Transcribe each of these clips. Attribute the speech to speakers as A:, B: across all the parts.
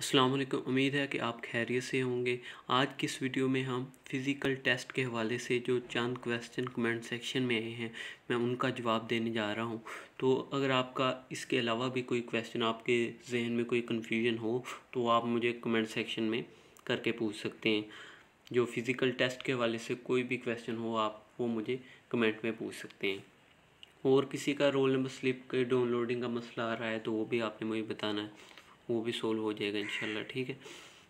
A: अस्सलाम वालेकुम उम्मीद है कि आप खैरियत से होंगे आज की इस वीडियो में हम फ़िज़िकल टेस्ट के हवाले से जो चंद क्वेश्चन कमेंट सेक्शन में आए हैं मैं उनका जवाब देने जा रहा हूं तो अगर आपका इसके अलावा भी कोई क्वेश्चन आपके जहन में कोई कन्फ्यूजन हो तो आप मुझे कमेंट सेक्शन में करके पूछ सकते हैं जो फ़िज़िकल टेस्ट के हवाले से कोई भी क्वेश्चन हो आप वो मुझे कमेंट में पूछ सकते हैं और किसी का रोल नंबर स्लिप के डाउनलोडिंग का मसला आ रहा है तो वो भी आपने मुझे बताना है वो भी सोल्व हो जाएगा इंशाल्लाह ठीक है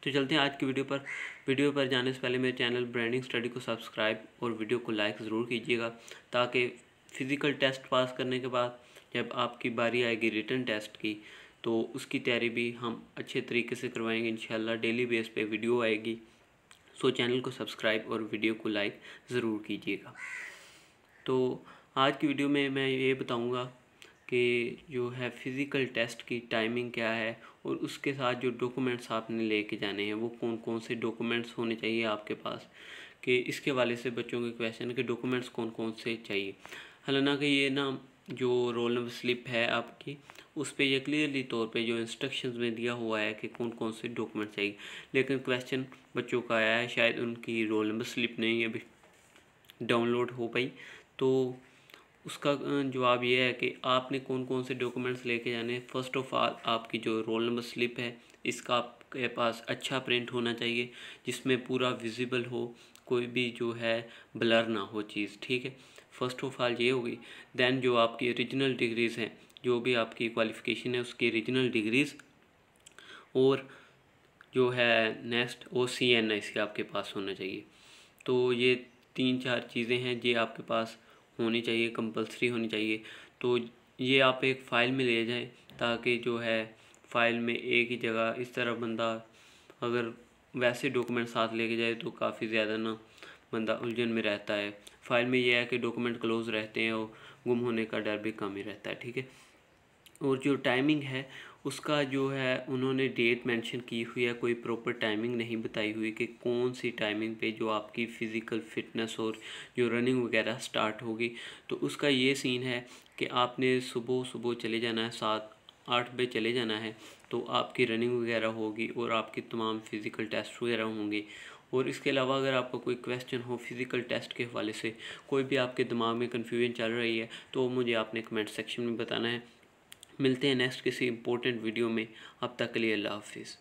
A: तो चलते हैं आज की वीडियो पर वीडियो पर जाने से पहले मेरे चैनल ब्रांडिंग स्टडी को सब्सक्राइब और वीडियो को लाइक ज़रूर कीजिएगा ताकि फ़िज़िकल टेस्ट पास करने के बाद जब आपकी बारी आएगी रिटर्न टेस्ट की तो उसकी तैयारी भी हम अच्छे तरीके से करवाएंगे इंशाल्लाह डेली बेस पे वीडियो आएगी सो चैनल को सब्सक्राइब और वीडियो को लाइक ज़रूर कीजिएगा तो आज की वीडियो में मैं ये बताऊँगा कि जो है फ़िज़िकल टेस्ट की टाइमिंग क्या है और उसके साथ जो डॉक्यूमेंट्स आपने लेके जाने हैं वो कौन कौन से डॉक्यूमेंट्स होने चाहिए आपके पास कि इसके वाले से बच्चों के क्वेश्चन के डॉक्यूमेंट्स कौन कौन से चाहिए हालांकि ये ना जो रोल नंबर स्लिप है आपकी उस पर यह क्लियरली तौर पे जो इंस्ट्रक्शंस में दिया हुआ है कि कौन कौन से डॉक्यूमेंट चाहिए लेकिन क्वेश्चन बच्चों का आया है शायद उनकी रोल नंबर स्लिप नहीं अभी डाउनलोड हो पाई तो उसका जवाब यह है कि आपने कौन कौन से डॉक्यूमेंट्स लेके जाने फ़र्स्ट ऑफ ऑल आपकी जो रोल नंबर स्लिप है इसका आपके पास अच्छा प्रिंट होना चाहिए जिसमें पूरा विजिबल हो कोई भी जो है ब्लर ना हो चीज़ ठीक है फ़र्स्ट ऑफ ऑल ये होगी दैन जो आपकी ओरिजिनल डिग्रीज़ हैं जो भी आपकी क्वालिफ़िकेशन है उसकी ओरिजिनल डिग्रीज़ और जो है नेक्स्ट ओ सी एन इसके आपके पास होना चाहिए तो ये तीन चार चीज़ें हैं ये आपके पास होनी चाहिए कंपलसरी होनी चाहिए तो ये आप एक फ़ाइल में ले जाएं ताकि जो है फ़ाइल में एक ही जगह इस तरह बंदा अगर वैसे डॉक्यूमेंट साथ लेके जाए तो काफ़ी ज़्यादा ना बंदा उलझन में रहता है फाइल में यह है कि डॉक्यूमेंट क्लोज रहते हैं और गुम होने का डर भी कम ही रहता है ठीक है और जो टाइमिंग है उसका जो है उन्होंने डेट मेंशन की हुई है कोई प्रॉपर टाइमिंग नहीं बताई हुई कि कौन सी टाइमिंग पे जो आपकी फ़िज़िकल फिटनेस और जो रनिंग वगैरह स्टार्ट होगी तो उसका ये सीन है कि आपने सुबह सुबह चले जाना है सात आठ बजे चले जाना है तो आपकी रनिंग वगैरह होगी और आपके तमाम फ़िज़िकल टेस्ट वगैरह होंगे और इसके अलावा अगर आपका कोई क्वेश्चन हो फिज़िकल टेस्ट के हवाले से कोई भी आपके दिमाग में कन्फ्यूजन चल रही है तो मुझे आपने कमेंट सेक्शन में बताना है मिलते हैं नेक्स्ट किसी इंपॉर्टेंट वीडियो में अब तक के लिए अल्लाह हाफिज़